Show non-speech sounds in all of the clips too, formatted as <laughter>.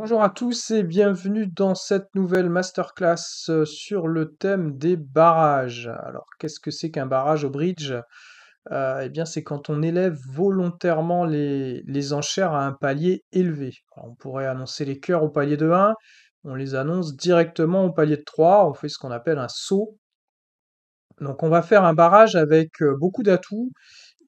Bonjour à tous et bienvenue dans cette nouvelle masterclass euh, sur le thème des barrages. Alors qu'est-ce que c'est qu'un barrage au bridge euh, Eh bien c'est quand on élève volontairement les, enchères à un palier élevé. on pourrait annoncer les cœurs au palier de 1, on les annonce directement au palier de 3, on fait ce qu'on appelle un saut. Donc on va faire un barrage avec euh, beaucoup d'atouts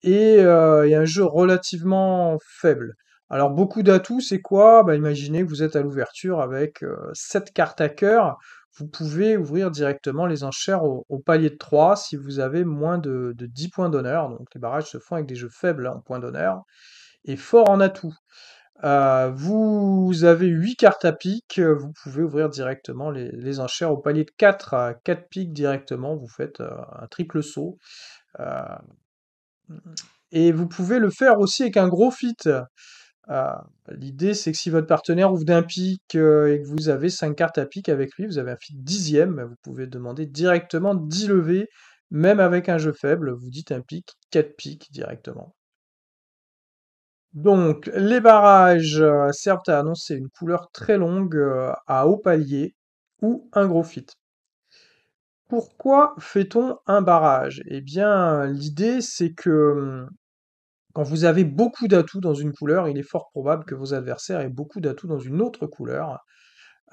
et un jeu relativement faible. Alors beaucoup d'atouts, c'est quoi bah, Imaginez que vous êtes à l'ouverture avec 7 euh, cartes à cœur. Vous pouvez ouvrir directement les enchères au, palier de 3 si vous avez moins de, 10 points d'honneur. Donc les barrages se font avec des jeux faibles hein, en points d'honneur et forts en atouts. Euh, vous avez 8 cartes à pique, euh, vous pouvez ouvrir directement les, enchères au palier de 4 à 4 piques directement, vous faites un triple saut. et vous pouvez le faire aussi avec un gros fit. Ah, bah, l'idée, c'est que si votre partenaire ouvre d'un pic euh, et que vous avez 5 cartes à pic avec lui, vous avez un fit dixième, bah, vous pouvez demander directement d'y lever, même avec un jeu faible, vous dites un pic, 4 pics directement. Donc, les barrages euh, servent à annoncer une couleur très longue euh, à haut palier ou un gros fit. Pourquoi fait-on un barrage Eh bien, l'idée, c'est que hum, quand vous avez beaucoup d'atouts dans une couleur, il est fort probable que vos adversaires aient beaucoup d'atouts dans une autre couleur.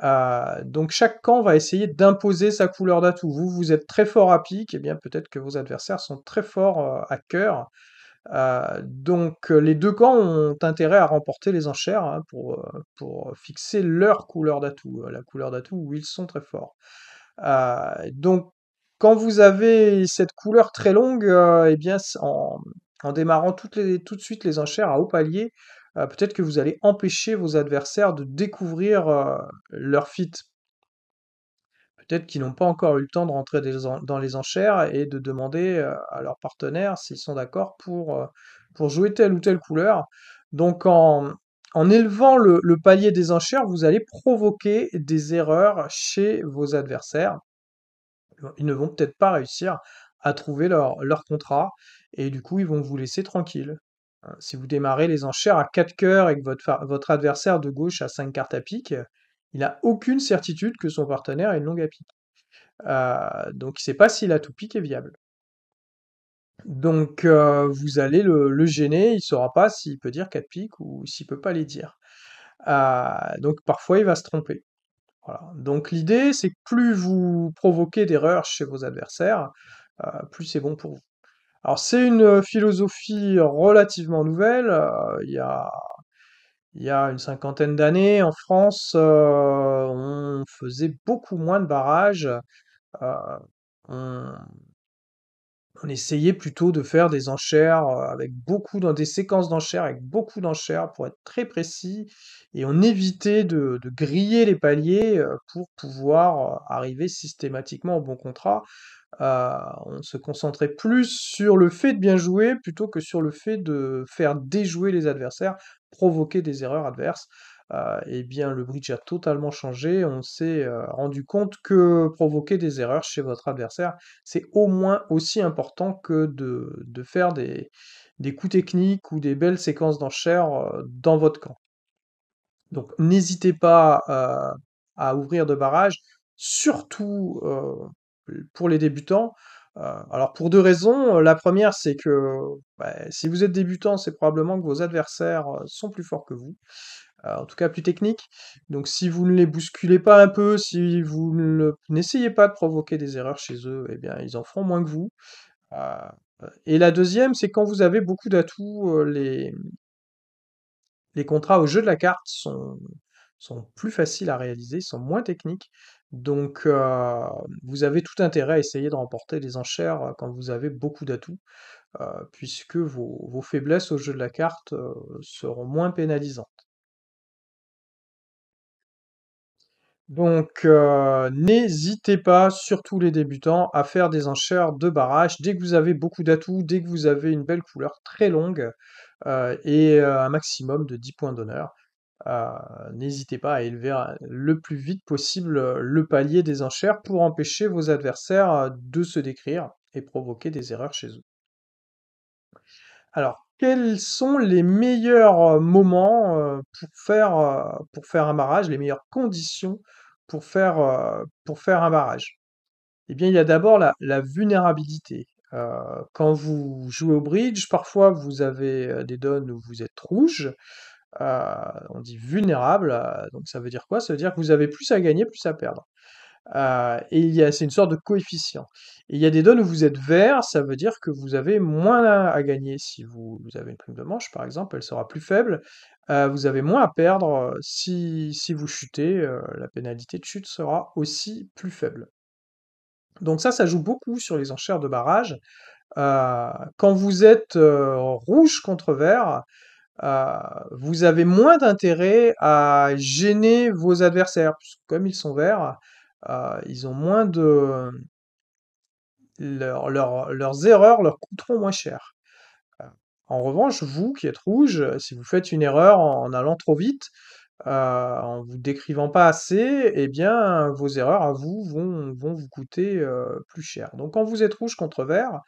Euh, donc chaque camp va essayer d'imposer sa couleur d'atout. Vous, vous êtes très fort à pique, et eh bien peut-être que vos adversaires sont très forts euh, à cœur. Euh, donc les deux camps ont intérêt à remporter les enchères hein, pour, pour, fixer leur couleur d'atout, la couleur d'atout où ils sont très forts. donc quand vous avez cette couleur très longue, et eh bien en, en démarrant tout de suite les enchères à haut palier, euh, peut-être que vous allez empêcher vos adversaires de découvrir euh, leur fit. Peut-être qu'ils n'ont pas encore eu le temps de rentrer dans les enchères et de demander euh, à leurs partenaires s'ils sont d'accord pour, jouer telle ou telle couleur. Donc en, élevant le, le palier des enchères, vous allez provoquer des erreurs chez vos adversaires ils ne vont peut-être pas réussir à trouver leur, leur contrat. Et du coup, ils vont vous laisser tranquille. Hein. Si vous démarrez les enchères à 4 cœurs et que votre, votre adversaire de gauche a 5 cartes à pique, il n'a aucune certitude que son partenaire est une longue à pique. Euh, donc il ne sait pas si la tout pique est viable. Donc euh, vous allez le, le gêner, il ne saura pas s'il peut dire 4 piques ou s'il ne peut pas les dire. Euh, donc parfois il va se tromper. Donc l'idée c'est que plus vous provoquez d'erreurs chez vos adversaires, euh, plus c'est bon pour vous. Alors c'est une euh, philosophie relativement nouvelle. Euh, il y a une cinquantaine d'années, en France, on faisait beaucoup moins de barrages on essayait plutôt de faire des enchères euh, avec beaucoup, dans des séquences d'enchères avec beaucoup d'enchères pour être très précis et on évitait de, griller les paliers euh, pour pouvoir euh, arriver systématiquement au bon contrat. on se concentrait plus sur le fait de bien jouer plutôt que sur le fait de faire déjouer les adversaires, provoquer des erreurs adverses. Ah, eh bien le bridge a totalement changé. On s'est euh, rendu compte que provoquer des erreurs chez votre adversaire, c'est au moins aussi important que de, faire des, coups techniques ou des belles séquences d'enchères euh, dans votre camp. Donc n'hésitez pas euh, à ouvrir de barrages, surtout pour les débutants. alors pour deux raisons. La première, c'est que bah, si vous êtes débutant, c'est probablement que vos adversaires sont plus forts que vous. Euh, en tout cas plus technique, Donc si vous ne les bousculez pas un peu, si vous n'essayez pas de provoquer des erreurs chez eux, eh bien ils en feront moins que vous. Euh, euh, et la deuxième, c'est quand vous avez beaucoup d'atouts, les, contrats au jeu de la carte sont, plus faciles à réaliser, sont moins techniques. Donc vous avez tout intérêt à essayer de remporter les enchères quand vous avez beaucoup d'atouts, puisque vos, faiblesses au jeu de la carte seront moins pénalisantes. Donc euh, n'hésitez pas, surtout les débutants, à faire des enchères de barrage dès que vous avez beaucoup d'atouts, dès que vous avez une belle couleur très longue euh, et euh, un maximum de 10 points d'honneur. n'hésitez pas à élever le plus vite possible le palier des enchères pour empêcher vos adversaires de se décrire et provoquer des erreurs chez eux. Alors, quels sont les meilleurs euh, moments euh, euh, pour faire, un barrage, les meilleures conditions pour faire, un barrage Eh bien, il y a d'abord la, vulnérabilité. quand vous jouez au bridge, parfois vous avez des dons où vous êtes rouge. on dit vulnérable, donc ça veut dire quoi Ça veut dire que vous avez plus à gagner, plus à perdre. Euh, et c'est une sorte de coefficient. il y a des donnes où vous êtes vert, ça veut dire que vous avez moins à gagner. Si vous, avez une prime de manche, par exemple, elle sera plus faible. Euh, vous avez moins à perdre. Euh, si, si vous chutez, la pénalité de chute sera aussi plus faible. Donc ça, ça joue beaucoup sur les enchères de barrage. quand vous êtes rouge contre vert, vous avez moins d'intérêt à gêner vos adversaires, puisque comme ils sont verts, ah, ils ont moins de. leurs erreurs leur coûteront moins cher. Euh, en revanche, vous qui êtes rouge, euh, si vous faites une erreur en allant trop vite, euh, en vous décrivant pas assez, et eh bien vos erreurs à vous vont, vous coûter plus cher. Donc quand vous êtes rouge contre vert,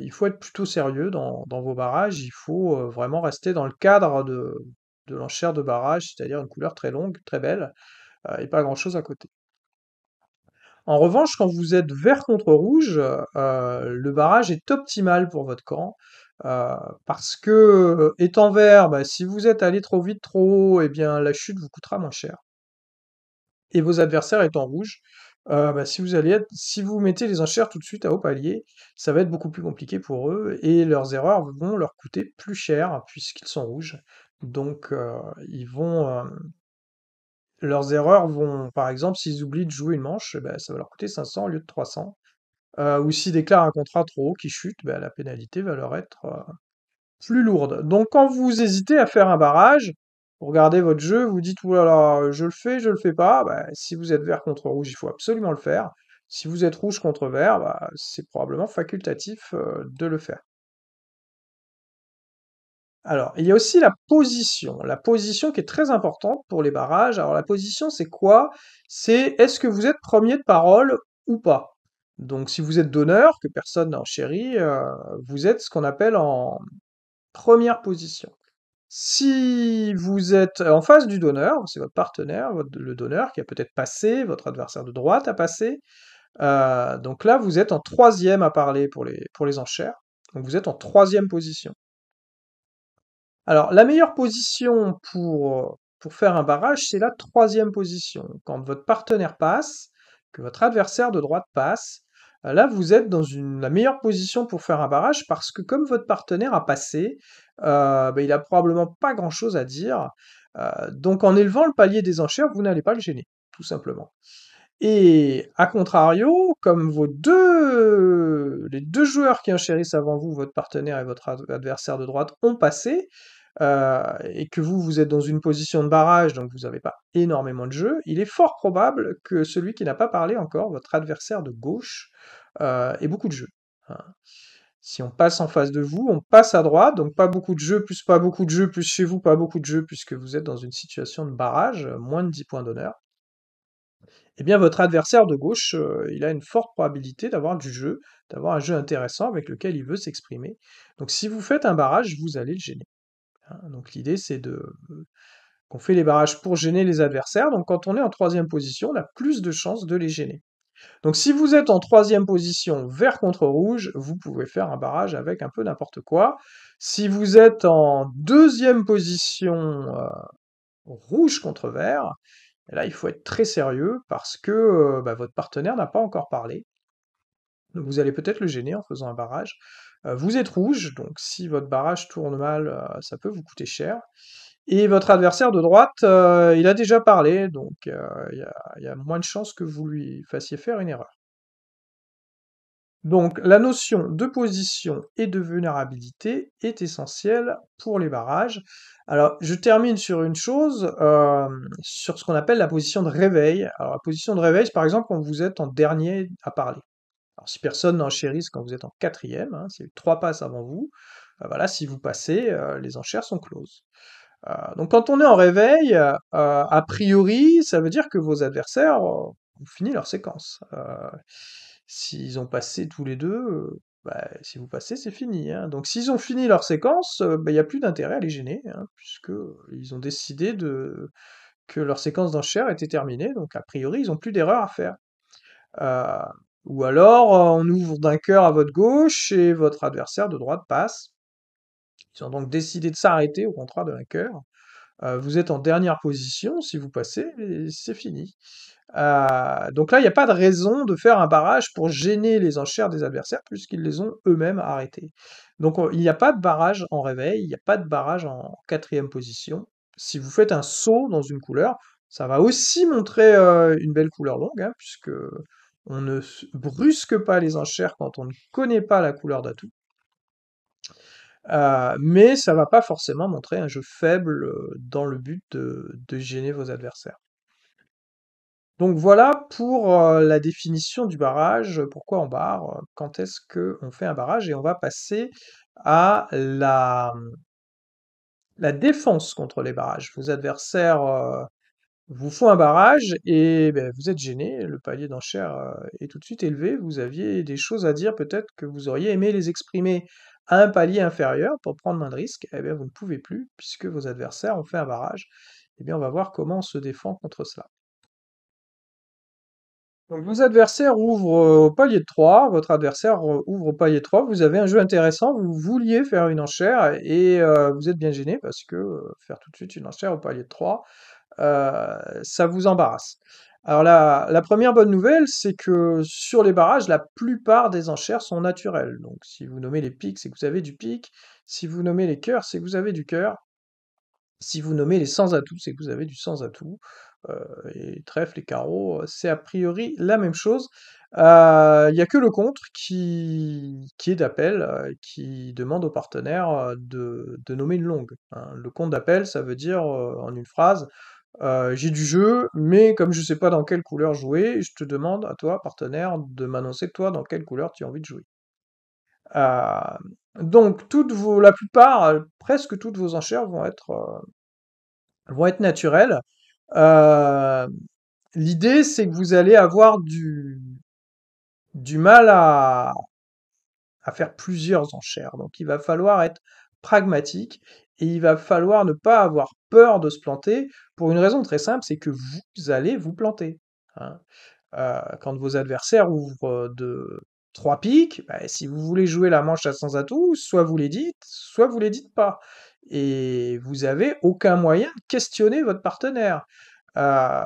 il faut être plutôt sérieux dans, vos barrages, il faut vraiment rester dans le cadre de, de l'enchère de barrage, c'est-à-dire une couleur très longue, très belle, et pas grand-chose à côté. En revanche, quand vous êtes vert contre rouge, euh, le barrage est optimal pour votre camp. Euh, parce que, euh, étant vert, bah, si vous êtes allé trop vite, trop haut, eh bien, la chute vous coûtera moins cher. Et vos adversaires étant rouges, bah, si, vous allez si vous mettez les enchères tout de suite à haut palier, ça va être beaucoup plus compliqué pour eux et leurs erreurs vont leur coûter plus cher puisqu'ils sont rouges. Donc, ils vont leurs erreurs vont, par exemple, s'ils oublient de jouer une manche, eh ben, ça va leur coûter 500 au lieu de 300. Euh, ou s'ils déclarent un contrat trop haut qui chute, ben, la pénalité va leur être euh, plus lourde. Donc quand vous hésitez à faire un barrage, vous regardez votre jeu, vous dites, là, je le fais, je le fais pas, ben, si vous êtes vert contre rouge, il faut absolument le faire. Si vous êtes rouge contre vert, ben, c'est probablement facultatif euh, de le faire. Alors, il y a aussi la position. La position qui est très importante pour les barrages. Alors, la position, c'est quoi C'est est-ce que vous êtes premier de parole ou pas Donc, si vous êtes donneur, que personne n'a enchéri, euh, vous êtes ce qu'on appelle en première position. Si vous êtes en face du donneur, c'est votre partenaire, le donneur qui a peut-être passé, votre adversaire de droite a passé. Euh, donc là, vous êtes en troisième à parler pour les, pour les enchères. Donc vous êtes en troisième position. Alors, la meilleure position euh, pour, faire un barrage, c'est la troisième position. Quand votre partenaire passe, que votre adversaire de droite passe, euh, là, vous êtes dans la meilleure position pour faire un barrage parce que comme votre partenaire a passé, euh, bah, il n'a probablement pas grand-chose à dire. donc, en élevant le palier des enchères, vous n'allez pas le gêner, tout simplement. Et à contrario, comme vos deux, les deux joueurs qui enchérissent avant vous, votre partenaire et votre adversaire de droite, ont passé, euh, et que vous, vous êtes dans une position de barrage, donc vous n'avez pas énormément de jeu, il est fort probable que celui qui n'a pas parlé encore, votre adversaire de gauche, euh, ait beaucoup de jeu. Hein. Si on passe en face de vous, on passe à droite, donc pas beaucoup de jeu, plus pas beaucoup de jeu, plus chez vous, pas beaucoup de jeu puisque vous êtes dans une situation de barrage, moins de 10 points d'honneur eh bien votre adversaire de gauche, euh, il a une forte probabilité d'avoir du jeu, d'avoir un jeu intéressant avec lequel il veut s'exprimer. Donc si vous faites un barrage, vous allez le gêner. Hein. donc l'idée c'est de qu'on fait les barrages pour gêner les adversaires. Donc quand on est en troisième position, on a plus de chances de les gêner. Donc si vous êtes en troisième position vert contre rouge, vous pouvez faire un barrage avec un peu n'importe quoi. Si vous êtes en deuxième position euh, rouge contre vert, là, il faut être très sérieux parce que euh, bah, votre partenaire n'a pas encore parlé. Donc vous allez peut-être le gêner en faisant un barrage. Euh, vous êtes rouge, donc si votre barrage tourne mal, euh, ça peut vous coûter cher. Et votre adversaire de droite, il a déjà parlé, donc il y, a moins de chances que vous lui fassiez faire une erreur. Donc la notion de position et de vulnérabilité est essentielle pour les barrages. Alors je termine sur une chose, euh, sur ce qu'on appelle la position de réveil. Alors la position de réveil, c'est par exemple quand vous êtes en dernier à parler. Alors si personne n'enchérisse quand vous êtes en quatrième, c'est hein, trois passes avant vous, ben voilà, si vous passez, euh, les enchères sont closes. Euh, donc quand on est en réveil, a priori, ça veut dire que vos adversaires ont fini leur séquence. S'ils ont passé tous les deux, euh, bah, si vous passez, c'est fini. Hein. Donc s'ils ont fini leur séquence, euh, bah, il y n'y a plus d'intérêt à les gêner, hein, puisque puisqu'ils euh, ont décidé que leur séquence d'enchères était terminée, donc a priori, ils n'ont plus d'erreur à faire. ou alors, on ouvre d'un cœur à votre gauche et votre adversaire de droite passe. Ils ont donc décidé de s'arrêter au contrat de l'un cœur. vous êtes en dernière position, si vous passez, c'est fini. Euh, donc là, il n'y a pas de raison de faire un barrage pour gêner les enchères des adversaires puisqu'ils les ont eux-mêmes arrêtés. Donc il n'y a pas de barrage en réveil, il n'y a pas de barrage en quatrième position. Si vous faites un saut dans une couleur, ça va aussi montrer euh, une belle couleur longue, hein, puisque on ne brusque pas les enchères quand on ne connaît pas la couleur d'atout. Euh, mais ça ne va pas forcément montrer un jeu faible dans le but de gêner vos adversaires. Donc voilà pour euh, la définition du barrage, pourquoi on barre, euh, quand est-ce qu'on fait un barrage, et on va passer à la, défense contre les barrages. Vos adversaires euh, vous font un barrage et ben, vous êtes gêné, le palier d'enchère est tout de suite élevé, vous aviez des choses à dire peut-être que vous auriez aimé les exprimer à un palier inférieur pour prendre moins de risques, et eh bien vous ne pouvez plus puisque vos adversaires ont fait un barrage. Et eh bien on va voir comment on se défend contre cela. Donc vos adversaires ouvrent euh, au palier de 3, votre adversaire euh, ouvre au palier de 3, vous avez un jeu intéressant, vous vouliez faire une enchère et euh, vous êtes bien gêné parce que faire tout de suite une enchère au palier de 3, ça vous embarrasse. Alors la, la première bonne nouvelle, c'est que sur les barrages, la plupart des enchères sont naturelles. Donc si vous nommez les pics, c'est que vous avez du pic. Si vous nommez les cœurs, c'est que vous avez du cœur. Si vous nommez les sans-atouts, c'est que vous avez du sans-atout. Euh, et trèfle les carreau, euh, c'est a priori la même chose. Euh, il n'y a que le contre qui, est d'appel, qui demande au partenaire de, nommer une longue. Hein. Le compte d'appel, ça veut dire en une phrase, j'ai du jeu, mais comme je ne sais pas dans quelle couleur jouer, je te demande à toi, partenaire, de m'annoncer toi dans quelle couleur tu as envie de jouer. donc toutes vos, la plupart, presque toutes vos enchères vont être, vont être naturelles. L'idée, c'est que vous allez avoir du, du mal à, à faire plusieurs enchères. Donc il va falloir être pragmatique et il va falloir ne pas avoir peur de se planter pour une raison très simple, c'est que vous allez vous planter. Hein. quand vos adversaires ouvrent de trois piques, bah, si vous voulez jouer la manche à sans atouts, soit vous les dites, soit vous les dites pas et vous avez aucun moyen de questionner votre partenaire. Euh,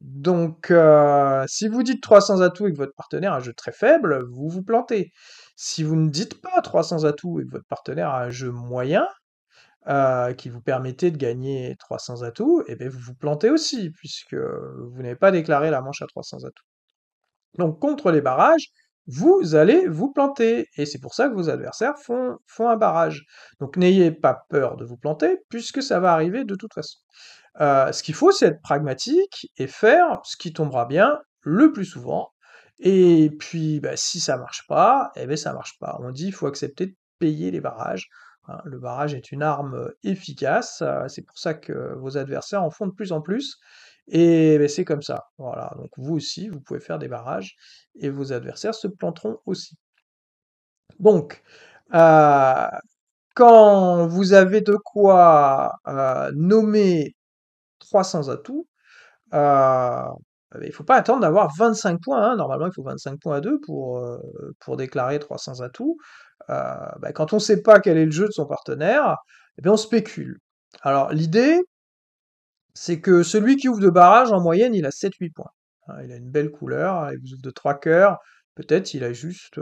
donc, euh, si vous dites 300 atouts et que votre partenaire a un jeu très faible, vous vous plantez. Si vous ne dites pas 300 atouts et que votre partenaire a un jeu moyen, euh, qui vous permettait de gagner 300 atouts, et eh bien vous vous plantez aussi, puisque vous n'avez pas déclaré la manche à 300 atouts. Donc, contre les barrages, vous allez vous planter. Et c'est pour ça que vos adversaires font, un barrage. Donc n'ayez pas peur de vous planter, puisque ça va arriver de toute façon. Euh, ce qu'il faut, c'est être pragmatique et faire ce qui tombera bien le plus souvent. Et puis, bah, si ça marche pas, eh bien, ça marche pas. On dit il faut accepter de payer les barrages. Hein, le barrage est une arme efficace. Euh, c'est pour ça que vos adversaires en font de plus en plus. Et ben, c'est comme ça. Voilà. Donc vous aussi, vous pouvez faire des barrages et vos adversaires se planteront aussi. Donc, euh, quand vous avez de quoi euh, nommer 300 atouts, euh, eh ben, il ne faut pas attendre d'avoir 25 points. Hein. Normalement, il faut 25 points à 2 pour, déclarer 300 atouts. Ben, quand on ne sait pas quel est le jeu de son partenaire, eh on spécule. Alors, l'idée, c'est que celui qui ouvre de barrage, en moyenne, il a 7-8 points. Hein, il a une belle couleur, hein, il vous ouvre de 3 cœurs, peut-être il a juste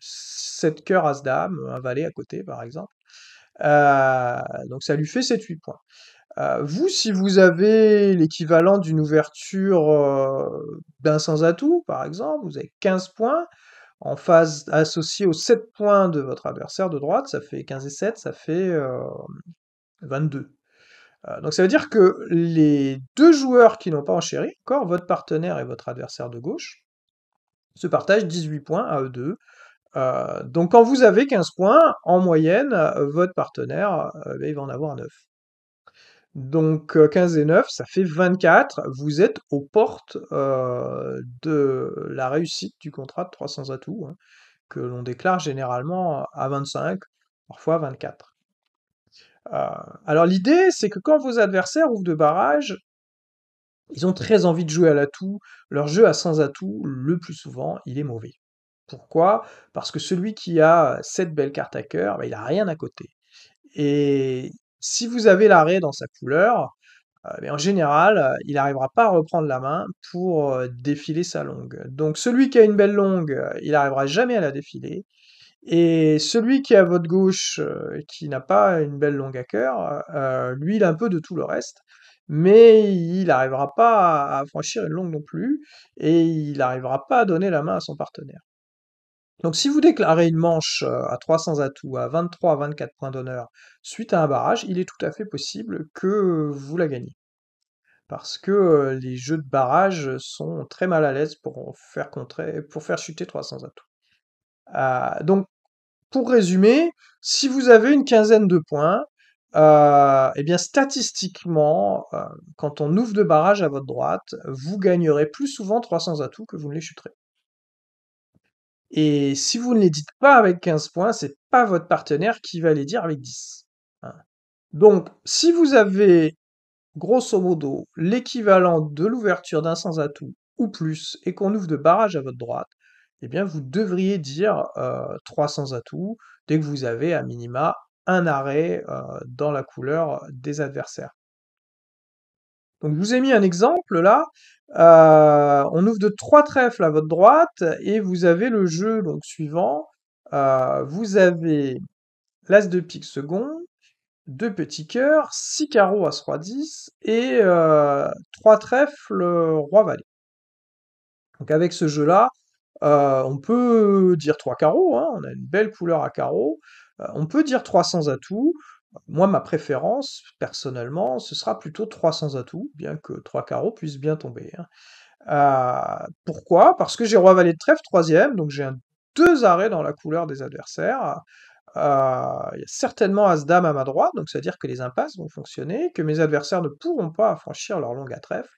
7 euh, cœurs ce dame un valet à côté par exemple. Euh, donc ça lui fait 7-8 points. Euh, vous, si vous avez l'équivalent d'une ouverture d'un sans atout, par exemple, vous avez 15 points, en phase associée aux 7 points de votre adversaire de droite, ça fait 15 et 7, ça fait 22. Euh, donc ça veut dire que les deux joueurs qui n'ont pas enchéri, encore votre partenaire et votre adversaire de gauche, se partagent 18 points à eux deux. Euh, donc quand vous avez 15 points, en moyenne, euh, votre partenaire, ben, il va en avoir 9. Donc 15 et 9, ça fait 24. Vous êtes aux portes de la réussite du contrat de 300 atouts, hein, que l'on déclare généralement à 25, parfois 24. Euh, alors l'idée, c'est que quand vos adversaires ouvrent de barrage, ils ont très envie de jouer à l'atout. Leur jeu à sans atout, le plus souvent, il est mauvais. Pourquoi Parce que celui qui a cette belle carte à cœur, bah, il n'a rien à côté. Et si vous avez l'arrêt dans sa couleur, euh, en général, euh, il n'arrivera pas à reprendre la main pour défiler sa longue. Donc celui qui a une belle longue, il n'arrivera jamais à la défiler. Et celui qui est à votre gauche, euh, et qui n'a pas une belle longue à cœur, euh, lui, il a un peu de tout le reste, mais il n'arrivera pas à, franchir une longue non plus, et il n'arrivera pas à donner la main à son partenaire. Donc si vous déclarez une manche euh, à 300 atouts, à 23-24 points d'honneur, suite à un barrage, il est tout à fait possible que vous la gagnez. Parce que les jeux de barrage sont très mal à l'aise pour faire, contrer, pour faire chuter 300 atouts. Ah, donc pour résumer, si vous avez une quinzaine de points, et euh, eh bien statistiquement, euh, quand on ouvre de barrage à votre droite, vous gagnerez plus souvent 300 atouts que vous ne les chuterez. Et si vous ne les dites pas avec 15 points, c'est pas votre partenaire qui va les dire avec 10. Hein. Donc, si vous avez grosso modo l'équivalent de l'ouverture d'un sans atout ou plus et qu'on ouvre de barrage à votre droite, eh bien vous devriez dire euh, 300 atouts dès que vous avez à minima un arrêt euh, dans la couleur des adversaires. Donc je vous ai mis un exemple là, euh, on ouvre de 3 trèfles à votre droite et vous avez le jeu donc suivant, euh, vous avez l'as de pique second, deux petits cœurs, 6 carreaux à roi 10 et trois trèfles roi valet. Donc avec ce jeu là, on peut dire 3 carreaux, hein, on a une belle couleur à carreaux, on peut dire 300 atouts. Moi, ma préférence, personnellement, ce sera plutôt 300 atouts, bien que 3 carreaux puissent bien tomber. Hein. pourquoi Parce que j'ai roi valet de trèfle, troisième, donc j'ai deux arrêts dans la couleur des adversaires. Il y a certainement As-Dame à ma droite, donc c'est-à-dire que les impasses vont fonctionner, que mes adversaires ne pourront pas franchir leur longue à trèfle.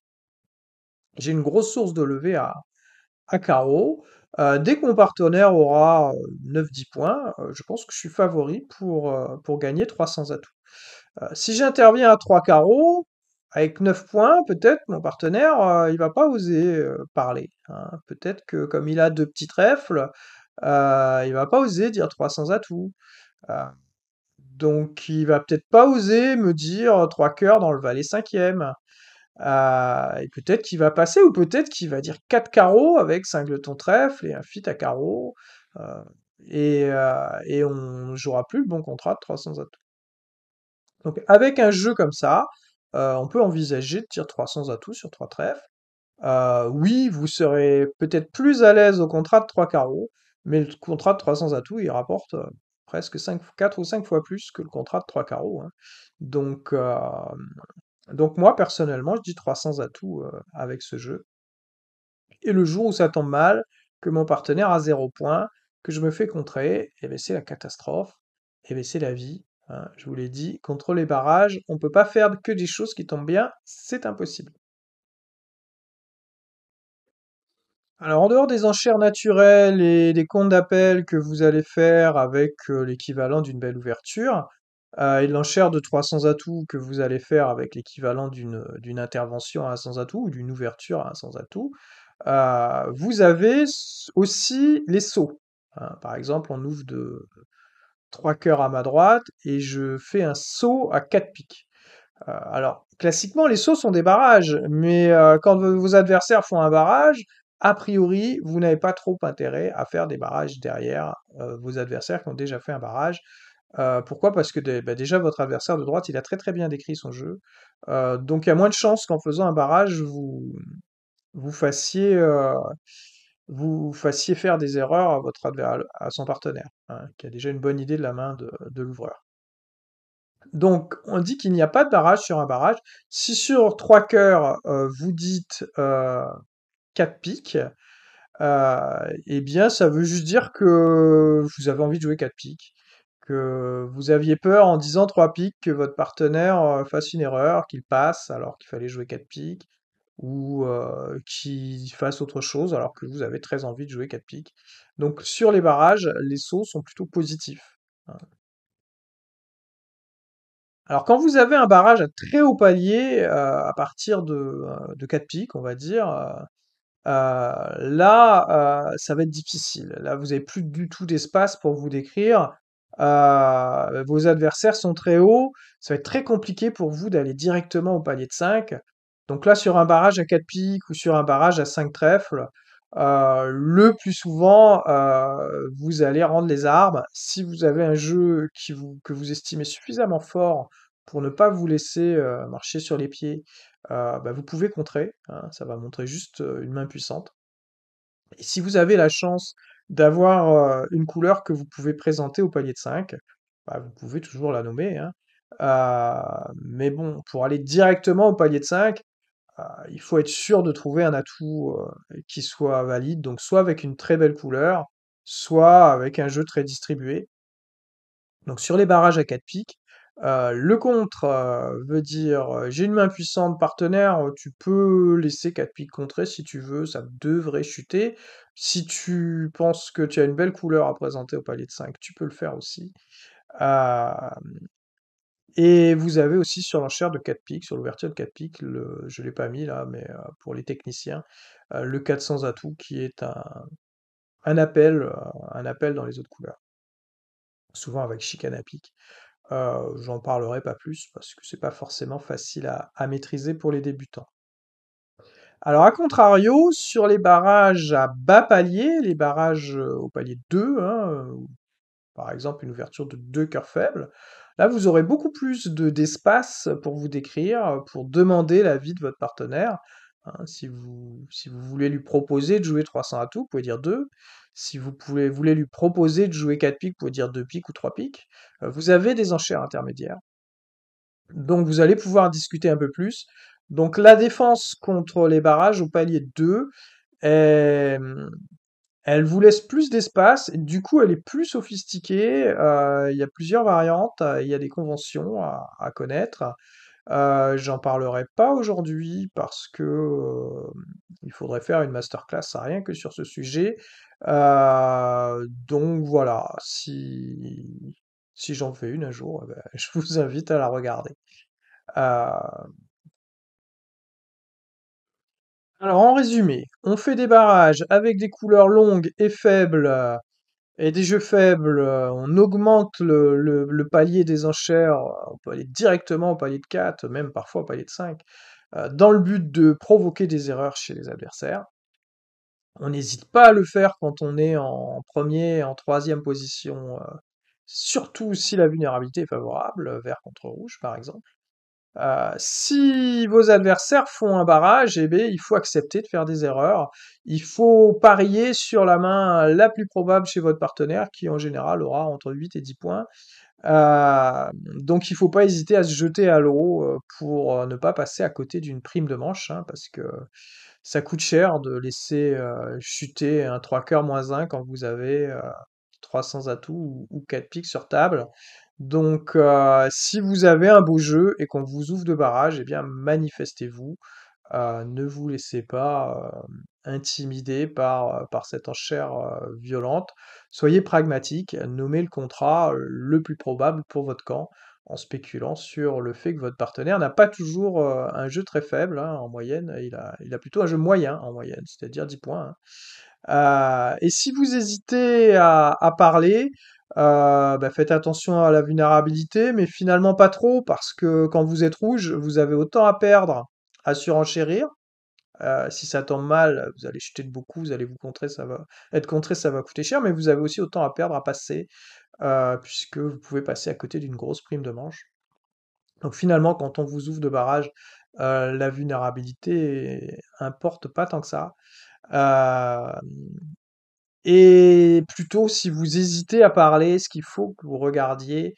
J'ai une grosse source de levée à, à euh, dès que mon partenaire aura 9-10 euh, points, euh, je pense que je suis favori pour, gagner 300 atouts. si j'interviens à 3 carreaux, avec 9 points, peut-être mon partenaire, il va pas oser parler. Hein. Peut-être que comme il a deux petits trèfles, il va pas oser dire 300 atouts. donc il va peut-être pas oser me dire 3 cœurs dans le valet 5 e euh, et peut-être qu'il va passer, ou peut-être qu'il va dire 4 carreaux avec singleton trèfle et un fit à carreaux. Euh, et, euh, et, on jouera plus le bon contrat de 300 atouts. Donc avec un jeu comme ça, on peut envisager de tirer 300 atouts sur 3 trèfles. oui, vous serez peut-être plus à l'aise au contrat de 3 carreaux, mais le contrat de 300 atouts, il rapporte presque 5, 4 ou 5 fois plus que le contrat de 3 carreaux. Hein. Donc, donc moi, personnellement, je dis 300 atouts tout euh, avec ce jeu. Et le jour où ça tombe mal, que mon partenaire a 0 points, que je me fais contrer, et eh bien c'est la catastrophe, et eh bien c'est la vie. Hein. Je vous l'ai dit, contre les barrages, on ne peut pas faire que des choses qui tombent bien, c'est impossible. Alors en dehors des enchères naturelles et des comptes d'appel que vous allez faire avec euh, l'équivalent d'une belle ouverture, et euh, l'enchère de 300 atouts que vous allez faire avec l'équivalent d'une intervention à 100 atouts ou d'une ouverture à 100 atouts, euh, vous avez aussi les sauts. Hein, par exemple, on ouvre de 3 cœurs à ma droite et je fais un saut à 4 piques. Euh, alors, classiquement, les sauts sont des barrages, mais quand vos adversaires font un barrage, a priori, vous n'avez pas trop intérêt à faire des barrages derrière vos adversaires qui ont déjà fait un barrage. Euh, pourquoi Parce que bah, déjà, votre adversaire de droite, il a très très bien décrit son jeu. Euh, donc il y a moins de chances qu'en faisant un barrage, vous, vous, fassiez, euh, faire des erreurs à, votre à son partenaire, hein, qui a déjà une bonne idée de la main de, l'ouvreur. Donc on dit qu'il n'y a pas de barrage sur un barrage. Si sur trois cœurs, vous dites 4 piques, eh bien ça veut juste dire que vous avez envie de jouer 4 piques que vous aviez peur en disant trois piques que votre partenaire euh, fasse une erreur, qu'il passe alors qu'il fallait jouer quatre piques, ou euh, qu'il fasse autre chose alors que vous avez très envie de jouer quatre piques. Donc sur les barrages, les sauts sont plutôt positifs. Hein. Alors quand vous avez un barrage à très haut palier, euh, à partir de, 4 piques, on va dire, là, ça va être difficile. Là, vous n'avez plus du tout d'espace pour vous décrire. Euh, vos adversaires sont très hauts. Ça va être très compliqué pour vous d'aller directement au palier de 5. Donc là, sur un barrage à 4 piques ou sur un barrage à 5 trèfles, euh, le plus souvent, euh, vous allez rendre les armes. Si vous avez un jeu qui que vous estimez suffisamment fort pour ne pas vous laisser marcher sur les pieds, bah, vous pouvez contrer. Hein. ça va montrer juste une main puissante. Et si vous avez la chance d'avoir une couleur que vous pouvez présenter au palier de 5. Bah, vous pouvez toujours la nommer. Hein. mais bon, pour aller directement au palier de 5, il faut être sûr de trouver un atout qui soit valide, donc soit avec une très belle couleur, soit avec un jeu très distribué. Donc sur les barrages à 4 pics, euh, le contre euh, veut dire euh, j'ai une main puissante partenaire, tu peux laisser 4 piques contrer si tu veux, ça devrait chuter. Si tu penses que tu as une belle couleur à présenter au palier de 5, tu peux le faire aussi. et vous avez aussi sur l'enchère de 4 piques, sur l'ouverture de 4 piques, je ne l'ai pas mis là, mais pour les techniciens, le 400 atout qui est un, appel, un appel dans les autres couleurs, souvent avec chicane à pique. Euh, j'en parlerai pas plus parce que c'est pas forcément facile à, maîtriser pour les débutants. Alors, à contrario, sur les barrages à bas palier, les barrages euh, au palier 2, hein, euh, par exemple une ouverture de deux cœurs faibles, Là, vous aurez beaucoup plus d'espace pour vous décrire, pour demander l'avis de votre partenaire. Hein. si, vous, voulez lui proposer de jouer 300 tout, vous pouvez dire 2. Si vous pouvez, voulez lui proposer de jouer 4 piques, vous pouvez dire 2 piques ou 3 piques. Euh, vous avez des enchères intermédiaires. Donc vous allez pouvoir discuter un peu plus. Donc la défense contre les barrages au palier 2, elle vous laisse plus d'espace, du coup elle est plus sophistiquée, euh, il y a plusieurs variantes, il y a des conventions à connaître. Euh, j'en parlerai pas aujourd'hui parce que euh, il faudrait faire une masterclass à rien que sur ce sujet. Euh, donc voilà, si, si j'en fais une un jour, eh ben, <laughs> je vous invite à la regarder. Alors en résumé, on fait des barrages avec des couleurs longues et faibles et des jeux faibles, euh, on augmente le, palier des enchères, euh, on peut aller directement au palier de 4, même parfois au palier de 5, euh, dans le but de provoquer des erreurs chez les adversaires. On n'hésite pas à le faire quand on est en premier, en troisième position, surtout si la vulnérabilité est favorable, vert contre rouge par exemple. Euh, si vos adversaires font un barrage, eh il faut accepter de faire des erreurs. Il faut parier sur la main la plus probable chez votre partenaire, qui en général aura entre 8 et 10 points. Euh, donc il ne faut pas hésiter à se jeter à l'eau euh, pour ne pas passer à côté d'une prime de manche, hein, parce que ça coûte cher de laisser chuter un 3 coeurs moins 1 quand vous avez 300 atouts ou 4 piques sur table. Donc, euh, si vous avez un beau jeu et qu'on vous ouvre de barrage, eh bien, manifestez-vous. Euh, ne vous laissez pas euh, intimider par, cette enchère violente. Soyez pragmatique. Nommez le contrat le plus probable pour votre camp en spéculant sur le fait que votre partenaire n'a pas toujours un jeu très faible hein, en moyenne. Il a, plutôt un jeu moyen en moyenne, c'est-à-dire 10 points. Hein. et si vous hésitez à parler, ah, bah, faites attention à la vulnérabilité, mais finalement pas trop, parce que quand vous êtes rouge, vous avez autant à perdre à surenchérir. Euh, si ça tombe mal, vous allez chuter de beaucoup, vous allez vous contrer, ça va être contré, ça va coûter cher, mais vous avez aussi autant à perdre à passer, euh, puisque vous pouvez passer à côté d'une grosse prime de manche. Donc finalement, quand on vous ouvre de barrage, euh, la vulnérabilité importe pas tant que ça. Et plutôt, si vous hésitez à parler, ce qu'il faut que vous regardiez,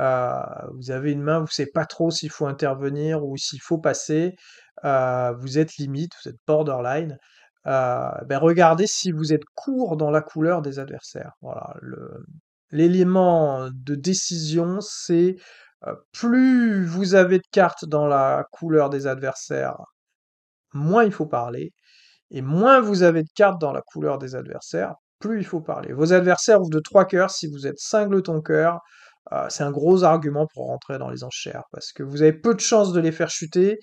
euh, vous avez une main, vous ne savez pas trop s'il faut intervenir ou s'il faut passer, euh, vous êtes limite, vous êtes borderline. Euh, ben regardez si vous êtes court dans la couleur des adversaires. Voilà, l'élément de décision, c'est plus vous avez de cartes dans la couleur des adversaires, moins il faut parler. Et moins vous avez de cartes dans la couleur des adversaires, plus il faut parler. Vos adversaires ouvrent de 3 cœurs. Si vous êtes 5 ton cœur, euh, c'est un gros argument pour rentrer dans les enchères. Parce que vous avez peu de chances de les faire chuter.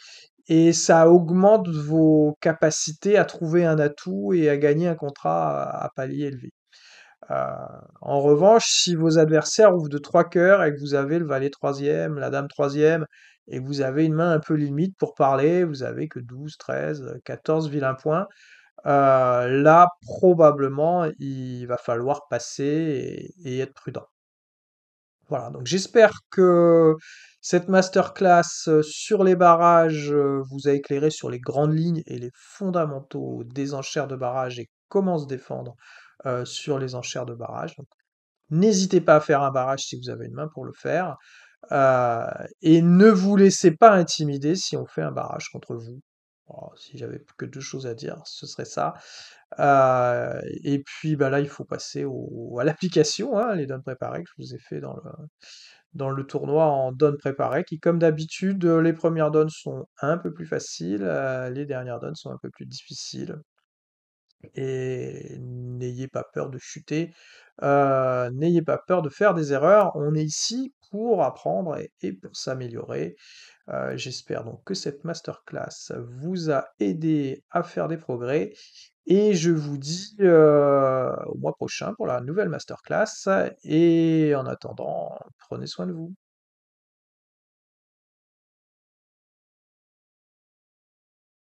Et ça augmente vos capacités à trouver un atout et à gagner un contrat à, palier élevé. Euh, en revanche, si vos adversaires ouvrent de 3 cœurs et que vous avez le valet 3 la dame 3 et vous avez une main un peu limite pour parler, vous avez que 12, 13, 14 vilains points. Euh, là, probablement, il va falloir passer et, être prudent. Voilà, donc j'espère que cette masterclass euh, sur les barrages euh, vous a éclairé sur les grandes lignes et les fondamentaux des enchères de barrages et comment se défendre sur les enchères de barrages. N'hésitez pas à faire un barrage si vous avez une main pour le faire. Euh, et ne vous laissez pas intimider si on fait un barrage contre vous. Oh, si j'avais que deux choses à dire, ce serait ça. Euh, et puis bah là, il faut passer à l'application, hein, les donnes préparées que je vous ai fait dans le, tournoi en donnes préparées, qui comme d'habitude, euh, les premières donnes sont un peu plus faciles, les dernières donnes sont un peu plus difficiles. Et n'ayez pas peur de chuter, n'ayez pas peur de faire des erreurs. On est ici pour apprendre et, pour s'améliorer. Euh, j'espère donc que cette masterclass vous a aidé à faire des progrès et je vous dis euh, au mois prochain pour la nouvelle masterclass et en attendant, prenez soin de vous.